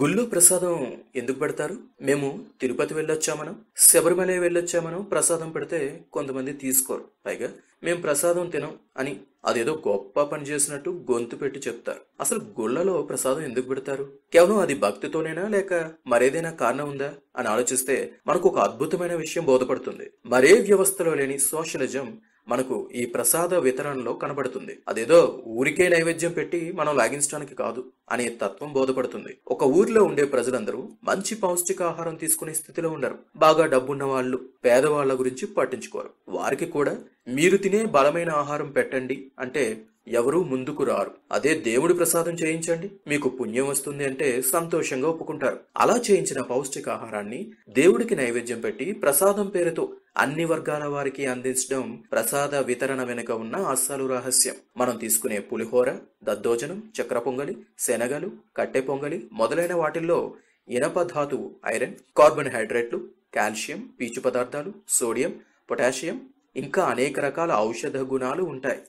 గుళ్ళో ప్రసాదం ఎందుకు పెడతారు మేము తిరుపతి వెళ్ళొచ్చామనం శబరిమల వెళ్ళొచ్చామనం ప్రసాదం పెడితే కొంతమంది తీసుకోరు పైగా మేము ప్రసాదం తినం అని అదేదో గొప్ప పని చేసినట్టు గొంతు పెట్టి చెప్తారు అసలు గుళ్లలో ప్రసాదం ఎందుకు పెడతారు కేవలం అది భక్తితోనేనా లేక మరేదైనా కారణం ఉందా అని ఆలోచిస్తే మనకు ఒక అద్భుతమైన విషయం బోధపడుతుంది మరే వ్యవస్థలో లేని సోషలిజం మనకు ఈ ప్రసాద వితరణలో కనబడుతుంది అదేదో ఊరికే నైవేద్యం పెట్టి మనం లాగించడానికి కాదు అనే తత్వం బోధపడుతుంది ఒక ఊర్లో ఉండే ప్రజలందరూ మంచి పౌష్టికాహారం తీసుకునే స్థితిలో ఉండరు బాగా డబ్బున్న వాళ్ళు పేదవాళ్ల గురించి పట్టించుకోరు వారికి కూడా మీరు తినే బలమైన ఆహారం పెట్టండి అంటే ఎవరూ ముందుకు రారు అదే దేవుడి ప్రసాదం చేయించండి మీకు పుణ్యం వస్తుంది అంటే సంతోషంగా ఒప్పుకుంటారు అలా చేయించిన పౌష్టికాహారాన్ని దేవుడికి నైవేద్యం పెట్టి ప్రసాదం పేరుతో అన్ని వర్గాల వారికి అందించడం ప్రసాద వితరణ వెనుక ఉన్న అస్సలు రహస్యం మనం తీసుకునే పులిహోర దద్దోజనం చక్ర పొంగలి శనగలు కట్టె పొంగలి మొదలైన వాటిల్లో ఇనప ధాతువు ఐరన్ కార్బన్ హైడ్రేట్లు కాల్షియం పీచు పదార్థాలు సోడియం పొటాషియం ఇంకా అనేక రకాల ఔషధ గుణాలు ఉంటాయి